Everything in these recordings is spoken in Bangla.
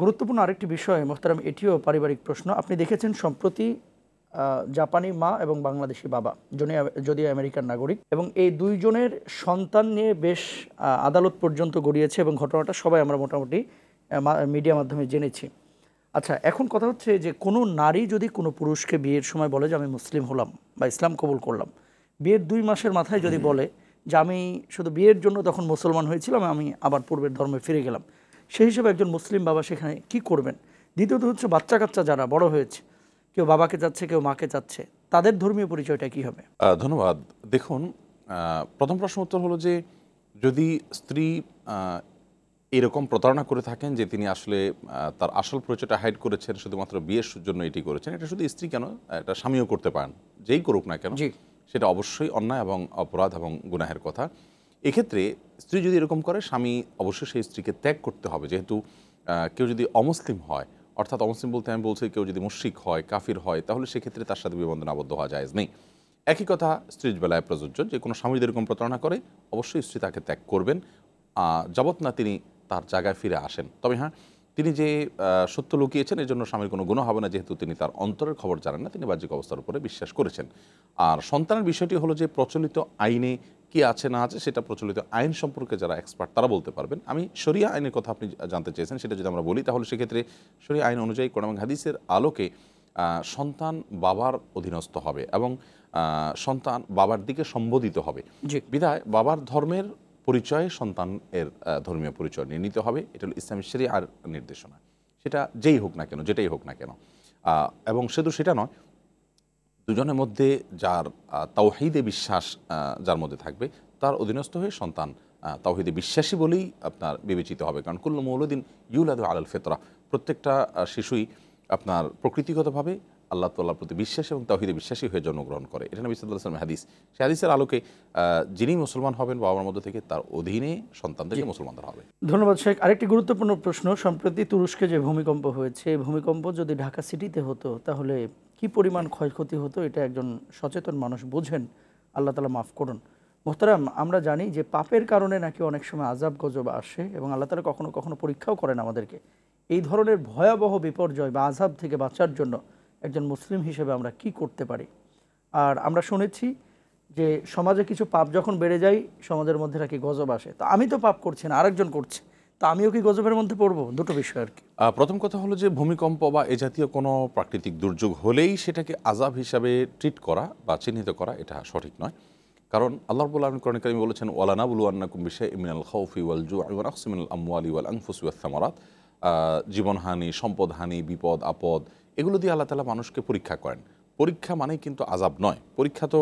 গুরুত্বপূর্ণ আরেকটি বিষয় মোহতারাম এটিও পারিবারিক প্রশ্ন আপনি দেখেছেন সম্প্রতি জাপানি মা এবং বাংলাদেশি বাবা যিনি যদি আমেরিকার নাগরিক এবং এই দুইজনের সন্তান নিয়ে বেশ আদালত পর্যন্ত গড়িয়েছে এবং ঘটনাটা সবাই আমরা মোটামুটি মিডিয়া মাধ্যমে জেনেছি আচ্ছা এখন কথা হচ্ছে যে কোনো নারী যদি কোনো পুরুষকে বিয়ের সময় বলে যে আমি মুসলিম হলাম বা ইসলাম কবুল করলাম বিয়ের দুই মাসের মাথায় যদি বলে যে আমি শুধু বিয়ের জন্য তখন মুসলমান হয়েছিলাম আমি আবার পূর্বের ধর্মে ফিরে গেলাম সেই হিসেবে একজন মুসলিম বাবা সেখানে কি করবেন দ্বিতীয়ত হচ্ছে বাচ্চা কাচ্চা যারা বড় হয়েছে কেউ বাবাকে যাচ্ছে কেউ মাকে যাচ্ছে তাদের ধর্মীয় পরিচয়টা কি হবে ধন্যবাদ দেখুন প্রথম প্রশ্ন উত্তর হলো যে যদি স্ত্রী এরকম প্রতারণা করে থাকেন যে তিনি আসলে তার আসল পরিচয়টা হাইড করেছেন শুধুমাত্র বিয়ের জন্য এটি করেছেন এটা শুধু স্ত্রী কেন এটা স্বামীও করতে পারেন যেই করুক না কেন সেটা অবশ্যই অন্যায় এবং অপরাধ এবং গুনাহের কথা এক্ষেত্রে স্ত্রী যদি এরকম করে স্বামী অবশ্যই সেই স্ত্রীকে ত্যাগ করতে হবে যেহেতু কেউ যদি অমুসলিম হয় অর্থাৎ অমুসলিম বলতে আমি বলছি কেউ যদি মুশ্রিক হয় কাফির হয় তাহলে সেক্ষেত্রে তার সাথে বিবন্ধন আবদ্ধ হওয়া যায় নেই একই কথা স্ত্রীর বেলায় প্রযোজ্য যে কোনো স্বামী যদি এরকম প্রতারণা করে অবশ্যই স্ত্রী তাকে ত্যাগ করবেন যাবৎ না তিনি তার জায়গায় ফিরে আসেন তবে হ্যাঁ তিনি যে সত্য লুকিয়েছেন এর জন্য স্বামীর কোনো গুণ হবে না যেহেতু তিনি তার অন্তরের খবর জানেন না তিনি বাহ্যিক অবস্থার উপরে বিশ্বাস করেছেন আর সন্তানের বিষয়টি হলো যে প্রচলিত আইনে কি আছে না আছে সেটা প্রচলিত আইন সম্পর্কে যারা এক্সপার্ট তারা বলতে পারবেন আমি সরিয়া আইনের কথা আপনি জানতে চেয়েছেন সেটা যদি আমরা বলি তাহলে সেক্ষেত্রে সরিয়া আইন অনুযায়ী কোরআন হাদিসের আলোকে সন্তান বাবার অধীনস্থ হবে এবং সন্তান বাবার দিকে সম্বোধিত হবে বিধায় বাবার ধর্মের পরিচয়ে সন্তানের ধর্মীয় পরিচয় নিয়ে নিতে হবে এটা হলো ইসলাম আর নির্দেশনা সেটা যেই হোক না কেন যেটাই হোক না কেন এবং শুধু সেটা নয় দুজনের মধ্যে যার তাওহিদে বিশ্বাস যার মধ্যে থাকবে তার অধীনস্থ হয়ে সন্তান তাওহিদে বিশ্বাসী বলেই আপনার বিবেচিত হবে কারণ কুল্ল মৌলুদ্দিন ইউলাদ আলাল ফেতরা প্রত্যেকটা শিশুই আপনার প্রকৃতিগতভাবে আল্লাহ তাল্লাহর প্রতি বিশ্বাস এবং তাহিদে বিশ্বাসী হয়ে জন্মগ্রহণ করে এটা নবী সাল্লাহ আসলামের হাদিস সে হাদিসের আলোকে যিনি মুসলমান হবেন বাবার মধ্যে থেকে তার অধীনে সন্তানদেরকে মুসলমানরা হবে ধন্যবাদ শেখ আরেকটি গুরুত্বপূর্ণ প্রশ্ন সম্প্রতি তুরস্কে যে ভূমিকম্প হয়েছে ভূমিকম্প যদি ঢাকা সিটিতে হতো তাহলে কি পরিমাণ ক্ষয়ক্ষতি হতো এটা একজন সচেতন মানুষ বোঝেন আল্লাহ তালা মাফ করুন মোহতারাম আমরা জানি যে পাপের কারণে নাকি অনেক সময় আজাব গজব আসে এবং আল্লাহ তালা কখনো কখনো পরীক্ষাও করেন আমাদেরকে এই ধরনের ভয়াবহ বিপর্যয় বা আজাব থেকে বাঁচার জন্য একজন মুসলিম হিসেবে আমরা কি করতে পারি আর আমরা শুনেছি যে সমাজে কিছু পাপ যখন বেড়ে যায় সমাজের মধ্যে নাকি গজব আসে তো আমি তো পাপ করছি না আরেকজন করছে তা আমিও কি গজবের মধ্যে পড়বো দুটো বিষয় আর কি প্রথম কথা হলো যে ভূমিকম্প বা এ জাতীয় কোনো প্রাকৃতিক দুর্যোগ হলেই সেটাকে আজাব হিসাবে ট্রিট করা বা চিহ্নিত করা এটা সঠিক নয় কারণ আল্লাহ রবুল্লা আলম বলেছেন ওয়ালানা বুলু আন্না কুম্বিশা ইমিনাল খাউফি ইউল জু ইওয়ান আকসিমিন ওয়াল জীবনহানি সম্পদহানি বিপদ আপদ এগুলো দিয়ে আল্লাহ তালা মানুষকে পরীক্ষা করেন পরীক্ষা মানেই কিন্তু আজাব নয় পরীক্ষা তো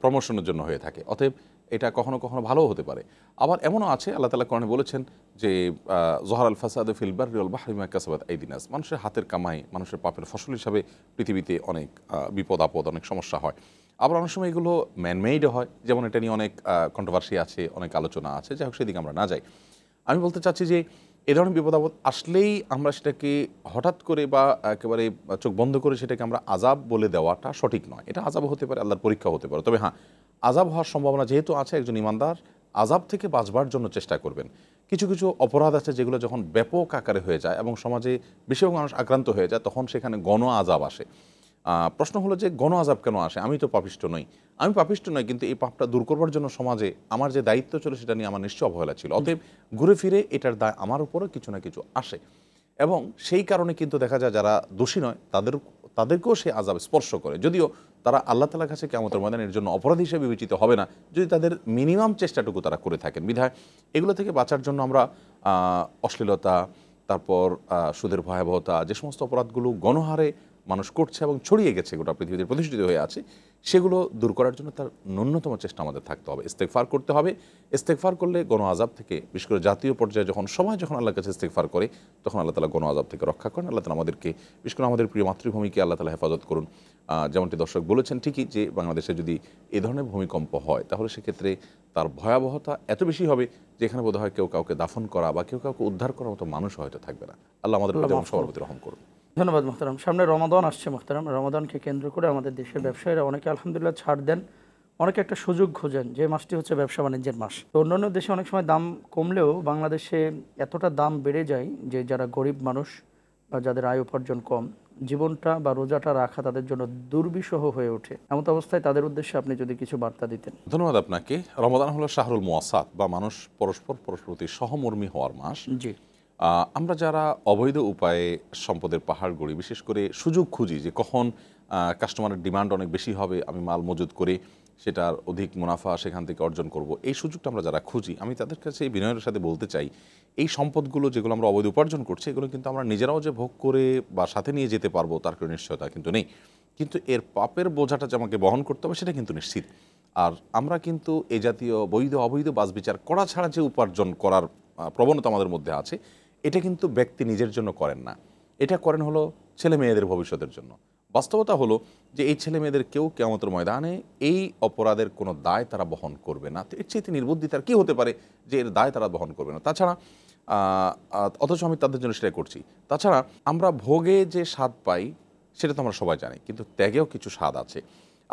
প্রমোশনের জন্য হয়ে থাকে অতএব এটা কখনো কখনো ভালো হতে পারে আবার এমনও আছে আল্লাহ তালা কোরআনে বলেছেন যে জহর আল ফাসাদ ফিলবার রিয়াল বাহারিমা কাসাবাদ দিনাস মানুষের হাতের কামাই মানুষের পাপের ফসল হিসাবে পৃথিবীতে অনেক বিপদ আপদ অনেক সমস্যা হয় আবার অনেক সময় এগুলো ম্যানমেড হয় যেমন এটা নিয়ে অনেক কন্ট্রোভার্সি আছে অনেক আলোচনা আছে যাই হোক সেদিকে আমরা না যাই আমি বলতে চাচ্ছি যে এ ধরনের বিপদ আপদ আসলেই আমরা সেটাকে হঠাৎ করে বা একেবারে চোখ বন্ধ করে সেটাকে আমরা আজাব বলে দেওয়াটা সঠিক নয় এটা আজাব হতে পারে আল্লাহর পরীক্ষা হতে পারে তবে হ্যাঁ আজাব হওয়ার সম্ভাবনা যেহেতু আছে একজন ইমানদার আজাব থেকে বাঁচবার জন্য চেষ্টা করবেন কিছু কিছু অপরাধ আছে যেগুলো যখন ব্যাপক আকারে হয়ে যায় এবং সমাজে বেশিরভাগ মানুষ আক্রান্ত হয়ে যায় তখন সেখানে গণ আজাব আসে প্রশ্ন হলো যে গণ আজাব কেন আসে আমি তো পাপিষ্ট নই আমি পাপিষ্ট নই কিন্তু এই পাপটা দূর করবার জন্য সমাজে আমার যে দায়িত্ব ছিল সেটা নিয়ে আমার নিশ্চয় অবহেলা ছিল অতএব ঘুরে ফিরে এটার দায় আমার উপরে কিছু না কিছু আসে এবং সেই কারণে কিন্তু দেখা যায় যারা দোষী নয় তাদের তাদেরকেও সেই আজাব স্পর্শ করে যদিও তারা আল্লাহ তালার কাছে কেমতের ময়দানের জন্য অপরাধ হিসেবে বিবেচিত হবে না যদি তাদের মিনিমাম চেষ্টাটুকু তারা করে থাকেন বিধায় এগুলো থেকে বাঁচার জন্য আমরা অশ্লীলতা তারপর সুদের ভয়াবহতা যে সমস্ত অপরাধগুলো গণহারে মানুষ করছে এবং ছড়িয়ে গেছে গোটা পৃথিবীতে প্রতিষ্ঠিত হয়ে আছে সেগুলো দূর করার জন্য তার ন্যূনতম চেষ্টা আমাদের থাকতে হবে ইস্তেকফার করতে হবে ইস্তেকফার করলে গণ আজাব থেকে বিশেষ করে জাতীয় পর্যায়ে যখন সময় যখন আল্লাহ কাছে ইস্তেকফার করে তখন আল্লাহ তালা গণ আজাব থেকে রক্ষা করেন আল্লাহ তালা আমাদেরকে বিশেষ করে আমাদের প্রিয় মাতৃভূমিকে আল্লাহ তালা হেফাজত করুন যেমনটি দর্শক বলেছেন ঠিকই যে বাংলাদেশে যদি এ ধরনের ভূমিকম্প হয় তাহলে সেক্ষেত্রে তার ভয়াবহতা এত বেশি হবে যে এখানে বোধ হয় কেউ কাউকে দাফন করা বা কেউ কাউকে উদ্ধার করার মতো মানুষ হয়তো থাকবে না আল্লাহ আমাদের সভাপতি রহম করুন ধন্যবাদ মোহতারাম সামনে রমাদান আসছে মোহতারাম রমাদানকে কেন্দ্র করে আমাদের দেশের ব্যবসায়ীরা অনেকে আলহামদুলিল্লাহ ছাড় দেন অনেকে একটা সুযোগ খোঁজেন যে মাসটি হচ্ছে ব্যবসা বাণিজ্যের মাস তো অন্যান্য দেশে অনেক সময় দাম কমলেও বাংলাদেশে এতটা দাম বেড়ে যায় যে যারা গরিব মানুষ বা যাদের আয় উপার্জন কম জীবনটা বা রোজাটা রাখা তাদের জন্য দুর্বিষহ হয়ে ওঠে এমন অবস্থায় তাদের উদ্দেশ্যে আপনি যদি কিছু বার্তা দিতেন ধন্যবাদ আপনাকে রমাদান হলো শাহরুল মোয়াসাদ বা মানুষ পরস্পর পরস্পর প্রতি সহমর্মী হওয়ার মাস জি আমরা যারা অবৈধ উপায়ে সম্পদের পাহাড় গড়ি বিশেষ করে সুযোগ খুঁজি যে কখন কাস্টমারের ডিমান্ড অনেক বেশি হবে আমি মাল মজুদ করে সেটার অধিক মুনাফা সেখান থেকে অর্জন করব এই সুযোগটা আমরা যারা খুঁজি আমি তাদের কাছে এই বিনয়ের সাথে বলতে চাই এই সম্পদগুলো যেগুলো আমরা অবৈধ উপার্জন করছি এগুলো কিন্তু আমরা নিজেরাও যে ভোগ করে বা সাথে নিয়ে যেতে পারবো তার কোনো নিশ্চয়তা কিন্তু নেই কিন্তু এর পাপের বোঝাটা যে আমাকে বহন করতে হবে সেটা কিন্তু নিশ্চিত আর আমরা কিন্তু এ জাতীয় বৈধ অবৈধ বাস বিচার করা ছাড়া যে উপার্জন করার প্রবণতা আমাদের মধ্যে আছে এটা কিন্তু ব্যক্তি নিজের জন্য করেন না এটা করেন হলো ছেলে মেয়েদের ভবিষ্যতের জন্য বাস্তবতা হলো যে এই ছেলে মেয়েদের কেউ কেমতের ময়দানে এই অপরাধের কোনো দায় তারা বহন করবে না এর চেয়ে নির্বুদ্ধি তার কী হতে পারে যে এর দায় তারা বহন করবে না তাছাড়া অথচ আমি তাদের জন্য সেটাই করছি তাছাড়া আমরা ভোগে যে স্বাদ পাই সেটা তো আমরা সবাই জানি কিন্তু ত্যাগেও কিছু স্বাদ আছে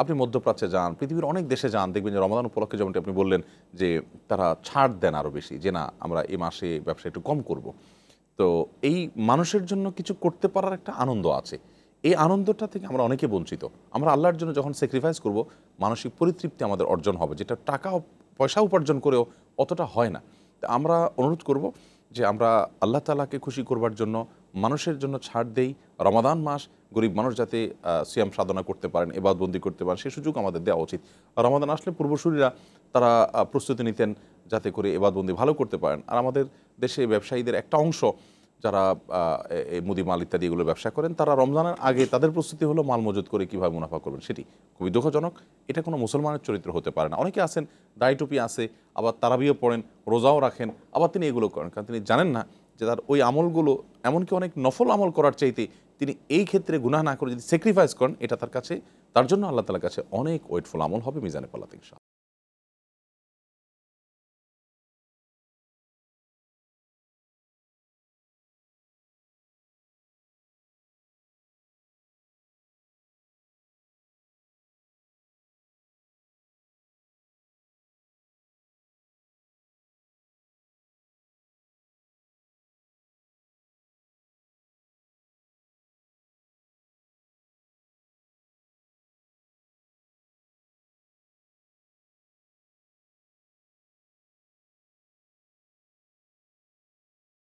আপনি মধ্যপ্রাচ্যে যান পৃথিবীর অনেক দেশে যান দেখবেন যে রমাদান উপলক্ষে যেমনটি আপনি বললেন যে তারা ছাড় দেন আরও বেশি যে না আমরা এ মাসে ব্যবসা একটু কম করবো তো এই মানুষের জন্য কিছু করতে পারার একটা আনন্দ আছে এই আনন্দটা থেকে আমরা অনেকে বঞ্চিত আমরা আল্লাহর জন্য যখন স্যাক্রিফাইস করব মানসিক পরিতৃপ্তি আমাদের অর্জন হবে যেটা টাকা পয়সা উপার্জন করেও অতটা হয় না তা আমরা অনুরোধ করব যে আমরা আল্লাহ তালাকে খুশি করবার জন্য মানুষের জন্য ছাড় দেই রমাদান মাস গরিব মানুষ যাতে সিয়াম সাধনা করতে পারেন এবাদবন্দি করতে পারেন সে সুযোগ আমাদের দেওয়া উচিত রমাদান আসলে পূর্বসূরীরা তারা প্রস্তুতি নিতেন যাতে করে এবাদবন্দি ভালো করতে পারেন আর আমাদের দেশে ব্যবসায়ীদের একটা অংশ যারা এই মুদি মাল ইত্যাদি এগুলো ব্যবসা করেন তারা রমজানের আগে তাদের প্রস্তুতি হলো মাল মজুত করে কীভাবে মুনাফা করবেন সেটি খুবই দুঃখজনক এটা কোনো মুসলমানের চরিত্র হতে পারে না অনেকে আছেন দায় টুপি আছে আবার তারাবিও পড়েন রোজাও রাখেন আবার তিনি এগুলো করেন কারণ তিনি জানেন না যে তার ওই আমলগুলো এমনকি অনেক নফল আমল করার চাইতে তিনি এই ক্ষেত্রে গুণা না করে যদি স্যাক্রিফাইস করেন এটা তার কাছে তার জন্য আল্লাহ তালার কাছে অনেক ওয়েটফুল আমল হবে মিজানে পালাতে